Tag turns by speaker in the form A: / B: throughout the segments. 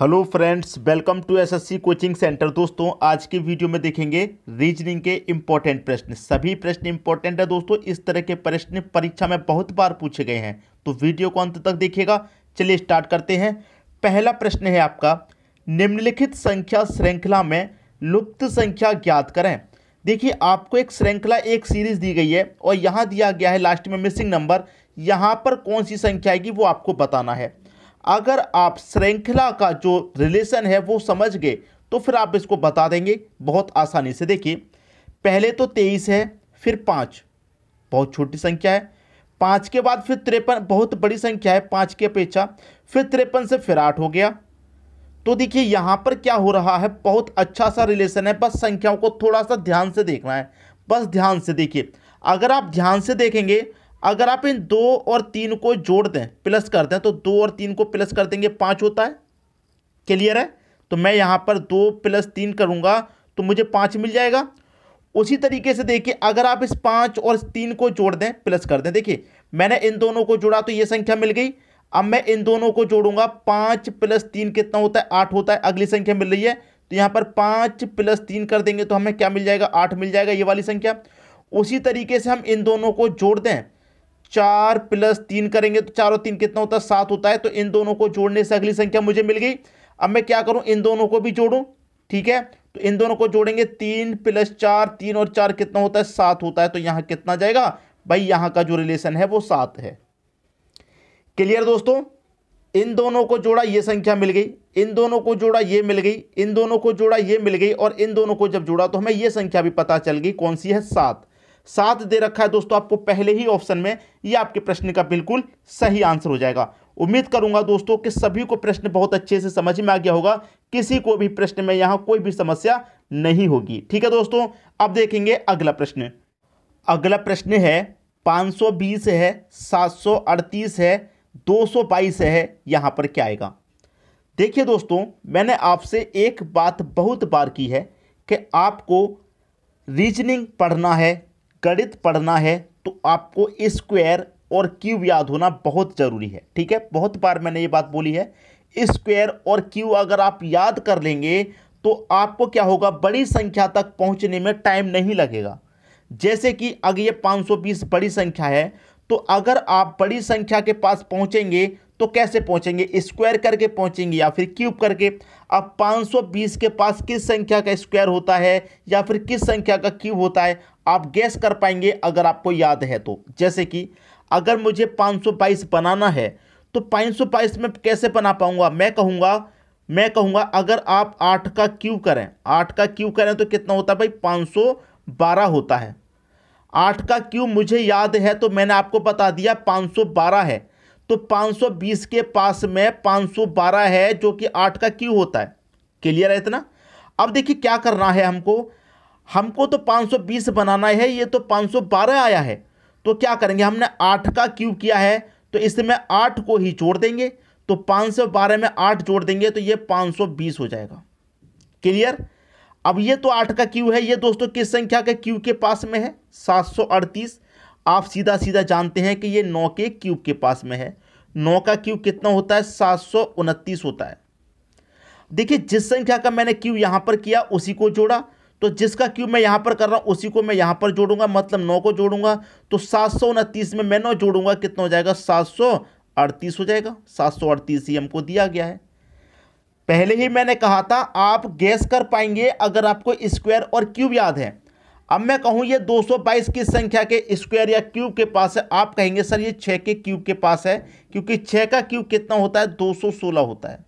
A: hello friends welcome to SSC coaching centre दोस्तों आज के वीडियो में देखेंगे रीजनिंग के इम्पोर्टेंट प्रश्न सभी प्रश्न इंपॉर्टेंट है दोस्तों इस तरह के प्रश्न परीक्षा में बहुत बार पूछे गए हैं तो वीडियो को अंत तक देखिएगा चलिए स्टार्ट करते हैं पहला प्रश्न है आपका निम्नलिखित संख्या श्रृंखला में लुप्त संख्या ज्ञात करें देखिए आपको एक श्रृंखला एक सीरीज दी गई है और यहाँ दिया गया है लास्ट में मिसिंग नंबर यहाँ पर कौन सी संख्या आएगी वो आपको बताना है अगर आप श्रृंखला का जो रिलेशन है वो समझ गए तो फिर आप इसको बता देंगे बहुत आसानी से देखिए पहले तो तेईस है फिर पाँच बहुत छोटी संख्या है पाँच के बाद फिर तिरपन बहुत बड़ी संख्या है पाँच के अपेक्षा फिर तिरपन से फिर आठ हो गया तो देखिए यहाँ पर क्या हो रहा है बहुत अच्छा सा रिलेशन है बस संख्याओं को थोड़ा सा ध्यान से देखना है बस ध्यान से देखिए अगर आप ध्यान से देखेंगे अगर आप इन दो और तीन को जोड़ दें प्लस कर दें तो दो और तीन को प्लस कर देंगे पाँच होता है क्लियर है तो मैं यहाँ पर दो प्लस तीन करूँगा तो मुझे पाँच मिल जाएगा उसी तरीके से देखिए अगर आप इस पाँच और तीन को जोड़ दें प्लस कर दें देखिए मैंने इन दोनों को जोड़ा तो ये संख्या मिल गई अब मैं इन दोनों को जोड़ूंगा पाँच प्लस तीन कितना होता है आठ होता है अगली संख्या मिल रही है तो यहाँ पर पाँच प्लस तीन कर देंगे तो हमें क्या मिल जाएगा आठ मिल जाएगा ये वाली संख्या उसी तरीके से हम इन दोनों को जोड़ दें चार प्लस तीन करेंगे तो चार और तीन कितना होता है सात होता है तो इन दोनों को जोड़ने से अगली संख्या मुझे मिल गई अब मैं क्या करूं इन दोनों को भी जोड़ूं ठीक है तो इन दोनों को जोड़ेंगे तीन प्लस चार तीन और चार कितना होता है सात होता है तो यहां कितना जाएगा भाई यहां का जो रिलेशन है वो सात है क्लियर दोस्तों इन दोनों को जोड़ा ये संख्या मिल गई इन दोनों को जोड़ा ये मिल गई इन दोनों को जोड़ा ये मिल गई और इन दोनों को जब जोड़ा तो हमें यह संख्या भी पता चल गई कौन सी है सात सात दे रखा है दोस्तों आपको पहले ही ऑप्शन में ये आपके प्रश्न का बिल्कुल सही आंसर हो जाएगा उम्मीद करूंगा दोस्तों कि सभी को प्रश्न बहुत अच्छे से समझ में आ गया होगा किसी को भी प्रश्न में यहाँ कोई भी समस्या नहीं होगी ठीक है दोस्तों अब देखेंगे अगला प्रश्न अगला प्रश्न है 520 है 738 है 222 है यहाँ पर क्या आएगा देखिए दोस्तों मैंने आपसे एक बात बहुत बार की है कि आपको रीजनिंग पढ़ना है गणित पढ़ना है तो आपको स्क्वायर और क्यूब याद होना बहुत ज़रूरी है ठीक है बहुत बार मैंने ये बात बोली है स्क्वायर और क्यूब अगर आप याद कर लेंगे तो आपको क्या होगा बड़ी संख्या तक पहुंचने में टाइम नहीं लगेगा जैसे कि अगर ये 520 बड़ी संख्या है तो अगर आप बड़ी संख्या के पास पहुंचेंगे तो कैसे पहुंचेंगे स्क्वायर करके पहुंचेंगे या फिर क्यूब करके अब 520 के पास किस संख्या का स्क्वायर होता है या फिर किस संख्या का क्यूब होता है आप गैस कर पाएंगे अगर आपको याद है तो जैसे कि अगर मुझे 522 बनाना है तो 522 में कैसे बना पाऊंगा मैं कहूँगा मैं कहूँगा अगर आप आठ का क्यू करें आठ का क्यू करें तो कितना होता है भाई पाँच सौ बारह होता है आठ का क्यू मुझे याद है तो मैंने आपको बता दिया पाँच सौ बारह है तो 520 के पास में 512 है जो कि आठ का क्यू होता है क्लियर है इतना अब देखिए क्या करना है हमको हमको तो 520 बनाना है ये तो 512 आया है तो क्या करेंगे हमने आठ का क्यू किया है तो इसमें आठ को ही जोड़ देंगे तो 512 सौ बारह में आठ जोड़ देंगे तो ये 520 सौ बीस हो जाएगा क्लियर अब ये तो आठ का क्यू है ये दोस्तों किस संख्या के क्यू के पास में है सात सौ अड़तीस आप सीधा सीधा जानते हैं कि ये नौ के क्यूब के पास में है नौ का क्यूब कितना होता है सात सौ उनतीस होता है देखिए जिस संख्या का मैंने क्यूब यहाँ पर किया उसी को जोड़ा तो जिसका क्यूब मैं यहाँ पर कर रहा हूँ उसी को मैं यहाँ पर जोड़ूंगा मतलब नौ को जोड़ूंगा तो सात सौ उनतीस में मैं नौ जोड़ूंगा कितना हो जाएगा सात सौ अड़तीस हो जाएगा सात सौ अड़तीस ही हमको दिया गया है पहले ही मैंने कहा था आप गैस कर पाएंगे अगर आपको स्क्वायर और क्यूब याद है अब मैं कहूँ ये 222 की संख्या के स्क्वायर या क्यूब के पास है आप कहेंगे सर ये छः के क्यूब के पास है क्योंकि छः का क्यूब कितना होता है 216 होता है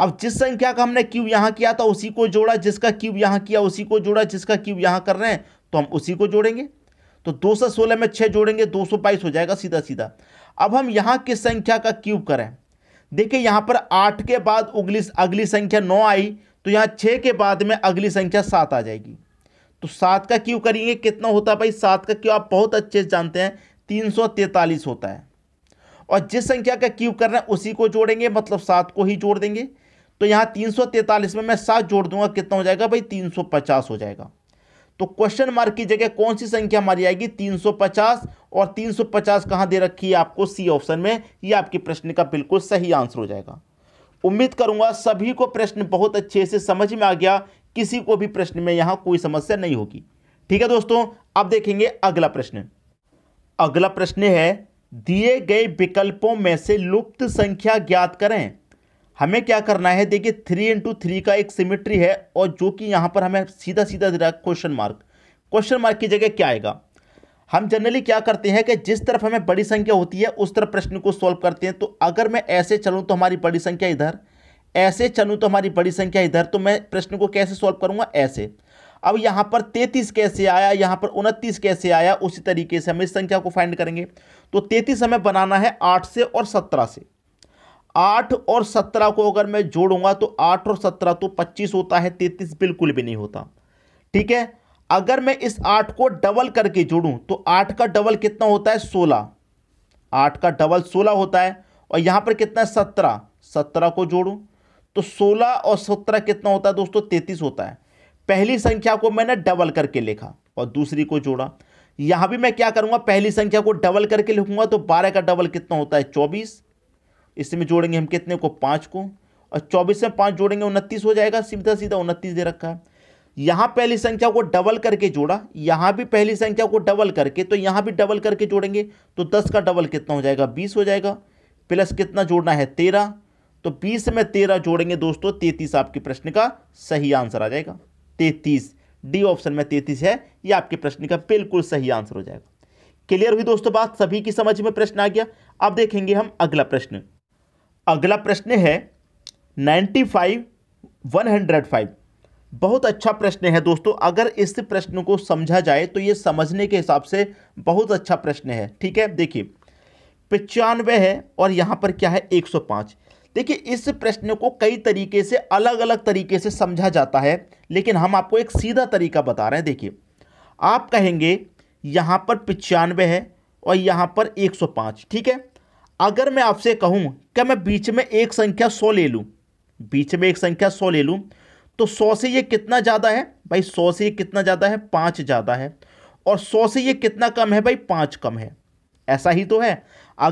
A: अब जिस संख्या का हमने क्यूब यहाँ किया था उसी को जोड़ा जिसका क्यूब यहाँ किया उसी को जोड़ा जिसका क्यूब यहाँ कर रहे हैं तो हम उसी को जोड़ेंगे तो 216 में 6 जोड़ेंगे 222 हो जाएगा सीधा सीधा अब हम यहाँ किस संख्या का क्यूब करें देखिए यहाँ पर आठ के बाद उगली अगली संख्या नौ आई तो यहाँ छः के बाद में अगली संख्या सात आ जाएगी तो सात का क्यू करेंगे कितना होता है भाई सात का क्यू आप बहुत अच्छे से जानते हैं तीन सौ तैंतालीस होता है और जिस संख्या का क्यूब कर रहे हैं उसी को जोड़ेंगे मतलब सात को ही जोड़ देंगे तो यहाँ तीन सौ तैंतालीस में मैं सात जोड़ दूंगा कितना हो जाएगा भाई तीन सौ पचास हो जाएगा तो क्वेश्चन मार्क की जगह कौन सी संख्या हमारी आएगी पचास और तीन सौ पचास कहाँ दे रखी है आपको सी ऑप्शन में ये आपके प्रश्न का बिल्कुल सही आंसर हो जाएगा उम्मीद करूंगा सभी को प्रश्न बहुत अच्छे से समझ में आ गया किसी को भी प्रश्न में यहां कोई समस्या नहीं होगी ठीक है दोस्तों अब देखेंगे अगला प्रश्न अगला प्रश्न है दिए गए विकल्पों में से लुप्त संख्या ज्ञात करें हमें क्या करना है देखिए थ्री इंटू थ्री का एक सिमिट्री है और जो कि यहां पर हमें सीधा सीधा दे रहा है क्वेश्चन मार्क क्वेश्चन मार्क की जगह क्या आएगा हम जनरली क्या करते हैं कि जिस तरफ हमें बड़ी संख्या होती है उस तरफ प्रश्न को सॉल्व करते हैं तो अगर मैं ऐसे चलूँ तो हमारी बड़ी संख्या इधर ऐसे चलूँ तो हमारी बड़ी संख्या इधर तो मैं प्रश्न को कैसे सॉल्व करूँगा ऐसे अब यहाँ पर तैतीस कैसे आया यहाँ पर उनतीस कैसे आया उसी तरीके से हम इस संख्या को फाइंड करेंगे तो तैतीस हमें बनाना है आठ से और सत्रह से आठ और सत्रह को अगर मैं जोड़ूंगा तो आठ और सत्रह तो पच्चीस होता है तैतीस बिल्कुल भी नहीं होता ठीक है अगर मैं इस आठ को डबल करके जोड़ूं तो आठ का डबल कितना होता है सोलह आठ का डबल सोलह होता है और यहाँ पर कितना है सत्रह सत्रह को जोड़ू तो 16 और 17 कितना होता है दोस्तों 33 होता है पहली संख्या को मैंने डबल करके लिखा और दूसरी को जोड़ा यहां भी मैं क्या करूंगा पहली संख्या को डबल करके लिखूंगा तो बारह का डबल कितना होता है चौबीस इसमें जोड़ेंगे हम कितने को पांच को और चौबीस में पांच जोड़ेंगे उनतीस हो जाएगा सीधा सीधा उनतीस दे रखा है यहां पहली संख्या को डबल करके जोड़ा यहां भी पहली संख्या को डबल करके तो यहां भी डबल करके जोड़ेंगे तो दस का डबल कितना हो जाएगा बीस हो जाएगा प्लस कितना जोड़ना है तेरह तो बीस में तेरह जोड़ेंगे दोस्तों तैतीस आपके प्रश्न का सही आंसर आ जाएगा तैतीस डी ऑप्शन में तैतीस है ये आपके प्रश्न का बिल्कुल सही आंसर हो जाएगा क्लियर हुई दोस्तों बात सभी की समझ में प्रश्न आ गया अब देखेंगे हम अगला प्रश्न अगला प्रश्न है ninety five one hundred five बहुत अच्छा प्रश्न है दोस्तों अगर इस प्रश्न को समझा जाए तो ये समझने के हिसाब से बहुत अच्छा प्रश्न है ठीक है देखिए पचानवे है और यहाँ पर क्या है एक सौ पाँच देखिए इस प्रश्न को कई तरीके से अलग अलग तरीके से समझा जाता है लेकिन हम आपको एक सीधा तरीका बता रहे हैं देखिए आप कहेंगे यहाँ पर पचानवे है और यहाँ पर 105 ठीक है अगर मैं आपसे कहूँ क्या मैं बीच में एक संख्या 100 ले लूँ बीच में एक संख्या 100 ले लूँ तो 100 से ये कितना ज़्यादा है भाई 100 से ये कितना ज़्यादा है पाँच ज़्यादा है और 100 से ये कितना कम है भाई पाँच कम है ऐसा ही तो है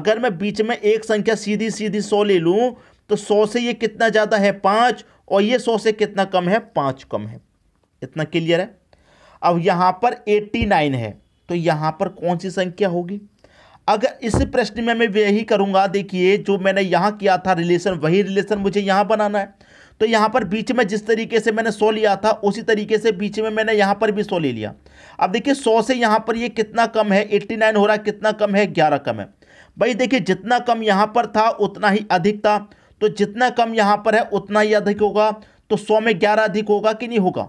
A: अगर मैं बीच में एक संख्या सीधी सीधी सौ ले लूँ तो सौ से ये कितना ज़्यादा है पाँच और ये सौ से कितना कम है पाँच कम है इतना क्लियर है अब यहाँ पर एट्टी नाइन है तो यहाँ पर कौन सी संख्या होगी अगर इस प्रश्न में मैं यही करूँगा देखिए जो मैंने यहाँ किया था रिलेशन वही रिलेशन मुझे यहाँ बनाना है तो यहाँ पर बीच में जिस तरीके से मैंने सौ लिया था उसी तरीके से बीच में मैंने यहाँ पर भी सौ ले लिया अब देखिए सौ से यहाँ पर ये यह कितना कम है एट्टी नाइन हो रहा है कितना कम है ग्यारह कम है भाई देखिए जितना कम यहाँ पर था उतना ही अधिक था तो जितना कम यहाँ पर है उतना ही अधिक होगा तो सौ में ग्यारह अधिक होगा कि नहीं होगा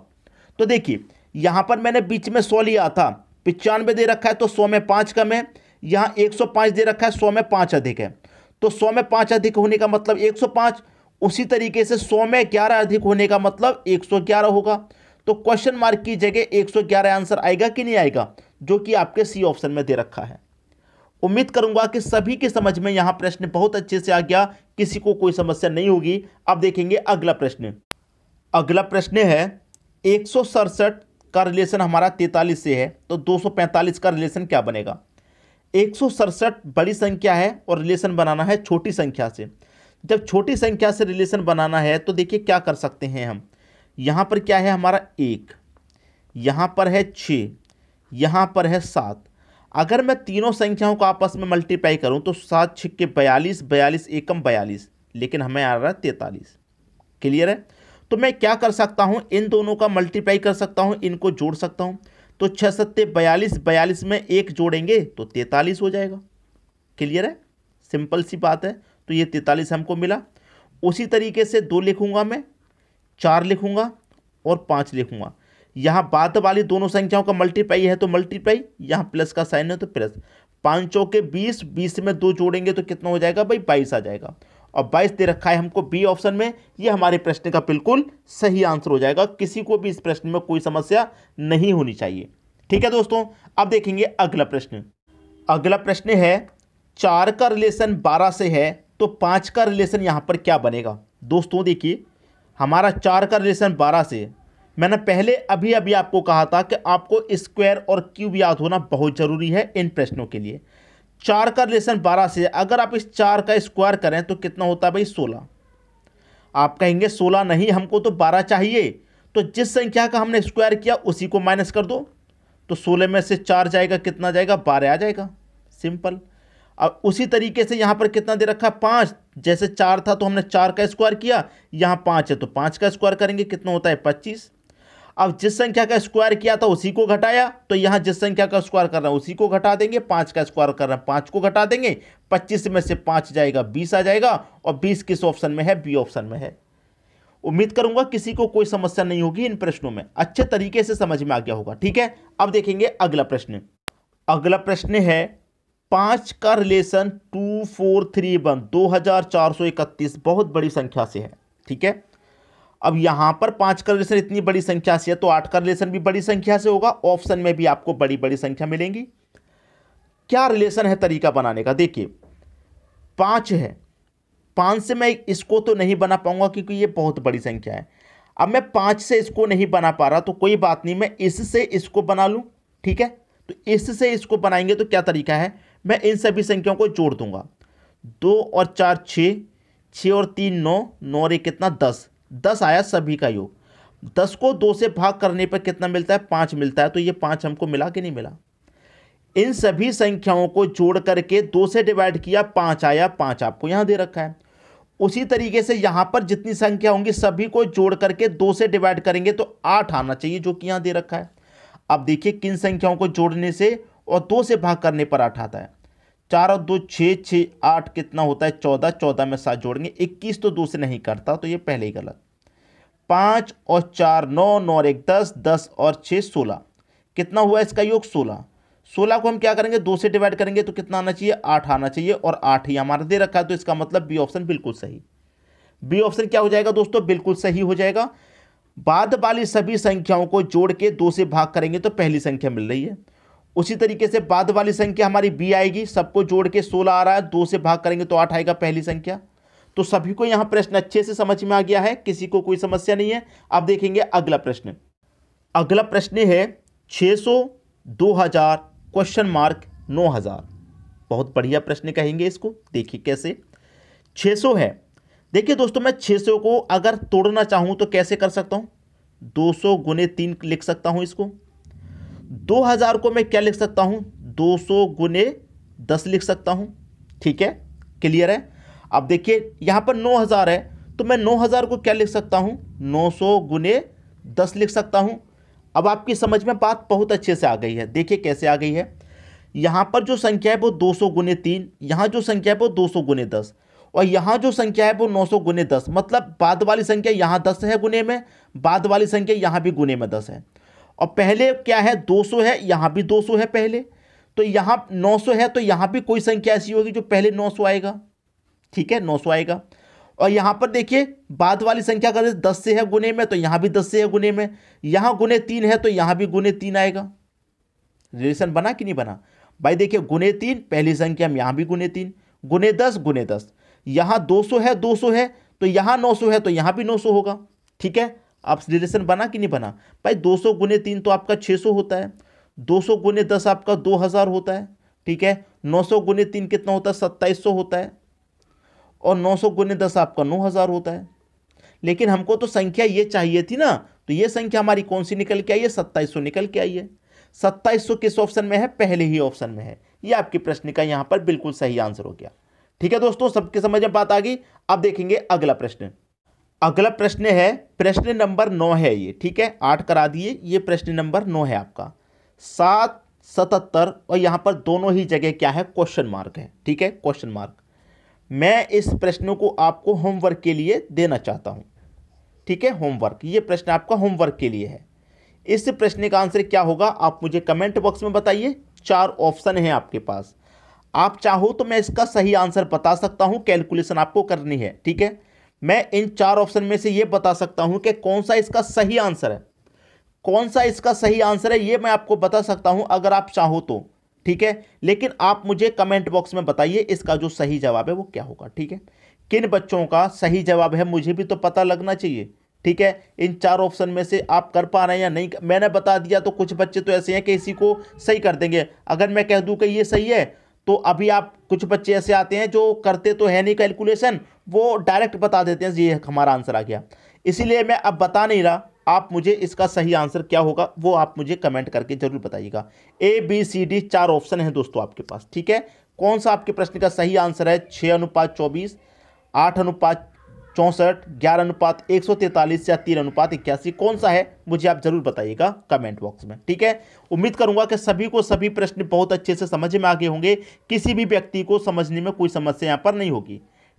A: तो देखिए यहाँ पर मैंने बीच में सौ लिया था पिचानवे दे रखा है तो सौ में पाँच कम है यहाँ एक सौ पाँच दे रखा है सौ में पाँच अधिक है तो सौ में पाँच अधिक होने का मतलब एक सौ पाँच उसी तरीके से सौ में ग्यारह अधिक होने का मतलब एक सौ ग्यारह होगा तो क्वेश्चन मार्क की जगह एक सौ ग्यारह आंसर आएगा कि नहीं आएगा जो कि आपके सी ऑप्शन में दे रखा है उम्मीद करूंगा कि सभी के समझ में यहाँ प्रश्न बहुत अच्छे से आ गया किसी को कोई समस्या नहीं होगी अब देखेंगे अगला प्रश्न अगला प्रश्न है एक का रिलेशन हमारा तैतालीस से है तो 245 का रिलेशन क्या बनेगा एक बड़ी संख्या है और रिलेशन बनाना है छोटी संख्या से जब छोटी संख्या से रिलेशन बनाना है तो देखिए क्या कर सकते हैं हम यहाँ पर क्या है हमारा एक यहाँ पर है छः यहाँ पर है सात अगर मैं तीनों संख्याओं को आपस में मल्टीप्लाई करूं तो सात छिक्के बयालीस बयालीस एकम बयालीस लेकिन हमें आ रहा है तैंतालीस क्लियर है तो मैं क्या कर सकता हूँ इन दोनों का मल्टीप्लाई कर सकता हूँ इनको जोड़ सकता हूँ तो छः सत्ते बयालीस बयालीस में एक जोड़ेंगे तो तैंतालीस हो जाएगा क्लियर है सिंपल सी बात है तो ये तैतालीस हमको मिला उसी तरीके से दो लिखूँगा मैं चार लिखूँगा और पाँच लिखूँगा यहाँ बाद वाली दोनों संख्याओं का मल्टीप्लाई है तो मल्टीप्लाई यहाँ प्लस का साइन है तो प्लस पाँचों के बीस बीस में दो जोड़ेंगे तो कितना हो जाएगा भाई बाईस आ जाएगा और बाईस दे रखा है हमको बी ऑप्शन में ये हमारे प्रश्न का बिल्कुल सही आंसर हो जाएगा किसी को भी इस प्रश्न में कोई समस्या नहीं होनी चाहिए ठीक है दोस्तों अब देखेंगे अगला प्रश्न अगला प्रश्न है चार का रिलेशन बारह से है तो पाँच का रिलेशन यहाँ पर क्या बनेगा दोस्तों देखिए हमारा चार का रिलेशन बारह से मैंने पहले अभी अभी आपको कहा था कि आपको स्क्वायर और क्यूब याद होना बहुत ज़रूरी है इन प्रश्नों के लिए चार का रिलेशन बारह से अगर आप इस चार का स्क्वायर करें तो कितना होता है भाई सोलह आप कहेंगे सोलह नहीं हमको तो बारह चाहिए तो जिस संख्या का हमने स्क्वायर किया उसी को माइनस कर दो तो सोलह में से चार जाएगा कितना जाएगा बारह आ जाएगा सिंपल अब उसी तरीके से यहाँ पर कितना दे रखा है पाँच जैसे चार था तो हमने चार का स्क्वायर किया यहाँ पाँच है तो पाँच का स्क्वायर करेंगे कितना होता है पच्चीस अब जिस संख्या का स्क्वायर किया था उसी को घटाया तो यहाँ जिस संख्या का स्क्वायर कर रहा हैं उसी को घटा देंगे पाँच का स्क्वायर कर रहा है पाँच को घटा देंगे पच्चीस में से पाँच जाएगा बीस आ जाएगा और बीस किस ऑप्शन में है बी ऑप्शन में है उम्मीद करूंगा किसी को कोई समस्या नहीं होगी इन प्रश्नों में अच्छे तरीके से समझ में आ गया होगा ठीक है अब देखेंगे अगला प्रश्न अगला प्रश्न है पांच का relation to four three one दो हजार चार सौ इकतीस बहुत बड़ी संख्या से है ठीक है अब यहाँ पर पाँच का रिलेशन इतनी बड़ी संख्या से है तो आठ का रिलेशन भी बड़ी संख्या से होगा ऑप्शन में भी आपको बड़ी बड़ी संख्या मिलेंगी क्या रिलेशन है तरीका बनाने का देखिए पाँच है पाँच से मैं इसको तो नहीं बना पाऊंगा क्योंकि ये बहुत बड़ी संख्या है अब मैं पाँच से इसको नहीं बना पा रहा तो कोई बात नहीं मैं इससे इसको बना लूँ ठीक है तो इससे इसको बनाएंगे तो क्या तरीका है मैं इन सभी संख्याओं को जोड़ दूंगा दो और चार छः छः और तीन नौ नौ रे कितना दस दस आया सभी का योग दस को दो से भाग करने पर कितना मिलता है पाँच मिलता है तो ये पाँच हमको मिला कि नहीं मिला इन सभी संख्याओं को जोड़ करके दो से डिवाइड किया पाँच आया पाँच आपको यहाँ दे रखा है उसी तरीके से यहाँ पर जितनी संख्या होंगी सभी को जोड़ करके दो से डिवाइड करेंगे तो आठ आना चाहिए जो कि यहाँ दे रखा है अब देखिए किन संख्याओं को जोड़ने से और दो से भाग करने पर आठ आता है चार और दो छः छः आठ कितना होता है चौदह चौदह में सात जोड़ेंगे इक्कीस तो दो से नहीं करता तो ये पहले ही गलत पाँच और चार नौ नौ और एक दस दस और छः सोलह कितना हुआ इसका योग सोलह सोलह को हम क्या करेंगे दो से डिवाइड करेंगे तो कितना आना चाहिए आठ आना चाहिए और आठ ही हमारा दे रखा है तो इसका मतलब बी ऑप्शन बिल्कुल सही बी ऑप्शन क्या हो जाएगा दोस्तों बिल्कुल सही हो जाएगा बाद वाली सभी संख्याओं को जोड़ के दो से भाग करेंगे तो पहली संख्या मिल रही है उसी तरीके से बाद वाली संख्या हमारी बी आएगी सबको जोड़ के सोलह आ रहा है दो से भाग करेंगे तो आठ आएगा पहली संख्या तो सभी को यहां प्रश्न अच्छे से समझ में आ गया है किसी को कोई समस्या नहीं है अब देखेंगे अगला प्रश्न अगला प्रश्न है 600 सौ दो हजार क्वेश्चन मार्क नौ हजार बहुत बढ़िया प्रश्न कहेंगे इसको देखिए कैसे 600 है देखिए दोस्तों मैं 600 को अगर तोड़ना चाहूं तो कैसे कर सकता हूं 200 सौ गुने तीन लिख सकता हूं इसको दो हज़ार को मैं क्या लिख सकता हूँ दो सौ गुने दस लिख सकता हूँ ठीक है क्लियर है अब देखिए यहाँ पर नौ हज़ार है तो मैं नौ हज़ार को क्या लिख सकता हूँ नौ सौ गुने दस लिख सकता हूँ अब आपकी समझ में बात बहुत अच्छे से आ गई है देखिए कैसे आ गई है यहाँ पर जो संख्या है वो दो सौ गुने तीन यहाँ जो संख्या है वो दो सौ गुने दस और यहाँ जो संख्या है वो नौ सौ गुने दस मतलब बाद वाली संख्या यहाँ दस है गुने में बाद वाली संख्या यहाँ भी गुने में दस है और पहले क्या है 200 है यहाँ भी 200 है पहले तो यहाँ 900 है तो यहाँ भी कोई संख्या ऐसी होगी जो पहले 900 आएगा ठीक है 900 आएगा और यहाँ पर देखिए बाद वाली संख्या अगर दस से है गुने में तो यहाँ भी दस से है गुने में यहाँ गुने तीन है तो यहाँ भी गुने तीन आएगा रिलेशन बना कि नहीं बना भाई देखिए गुने तीन पहली संख्या में यहाँ भी गुने तीन गुने दस गुने दस यहाँ दो है दो सौ है तो यहाँ नौ सौ है तो यहाँ भी नौ सौ होगा ठीक है आप रिलेशन बना कि नहीं बना भाई दो सौ गुने तीन तो आपका छः सौ होता है दो सौ गुने दस आपका दो हज़ार होता है ठीक है नौ सौ गुने तीन कितना होता है सत्ताईस सौ होता है और नौ सौ गुने दस आपका नौ हज़ार होता है लेकिन हमको तो संख्या ये चाहिए थी ना तो ये संख्या हमारी कौन सी निकल के आई है सत्ताईस सौ निकल के आई है सत्ताईस सौ किस ऑप्शन में है पहले ही ऑप्शन में है ये आपके प्रश्न का यहाँ पर बिल्कुल सही आंसर हो गया ठीक है दोस्तों सबके समझ में बात आ गई अब देखेंगे अगला प्रश्न अगला प्रश्न है प्रश्न नंबर नौ है ये ठीक है आठ करा दिए ये प्रश्न नंबर नौ है आपका सात सतहत्तर और यहाँ पर दोनों ही जगह क्या है क्वेश्चन मार्क है ठीक है क्वेश्चन मार्क मैं इस प्रश्न को आपको होमवर्क के लिए देना चाहता हूँ ठीक है होमवर्क ये प्रश्न आपका होमवर्क के लिए है इस प्रश्न का आंसर क्या होगा आप मुझे कमेंट बॉक्स में बताइए चार ऑप्शन हैं आपके पास आप चाहो तो मैं इसका सही आंसर बता सकता हूँ कैलकुलेशन आपको करनी है ठीक है मैं इन चार ऑप्शन में से ये बता सकता हूं कि कौन सा इसका सही आंसर है कौन सा इसका सही आंसर है ये मैं आपको बता सकता हूं अगर आप चाहो तो ठीक है लेकिन आप मुझे कमेंट बॉक्स में बताइए इसका जो सही जवाब है वो क्या होगा ठीक है किन बच्चों का सही जवाब है मुझे भी तो पता लगना चाहिए ठीक है इन चार ऑप्शन में से आप कर पा रहे हैं या नहीं मैंने बता दिया तो कुछ बच्चे तो ऐसे हैं कि इसी को सही कर देंगे अगर मैं कह दूं कि ये सही है तो अभी आप कुछ बच्चे ऐसे आते हैं जो करते तो है नहीं कैलकुलेशन वो डायरेक्ट बता देते हैं ये हमारा आंसर आ गया इसीलिए मैं अब बता नहीं रहा आप मुझे इसका सही आंसर क्या होगा वो आप मुझे कमेंट करके जरूर बताइएगा ए बी सी डी चार ऑप्शन हैं दोस्तों आपके पास ठीक है कौन सा आपके प्रश्न का सही आंसर है छः अनुपात चौबीस आठ अनुपात चौंसठ ग्यारह अनुपात एक सौ तैंतालीस या तीन अनुपात इक्यासी कौन सा है मुझे आप जरूर बताइएगा कमेंट बॉक्स में ठीक है उम्मीद करूंगा कि सभी को सभी प्रश्न बहुत अच्छे से समझ में आगे होंगे किसी भी व्यक्ति को समझने में कोई समस्या यहाँ पर नहीं होगी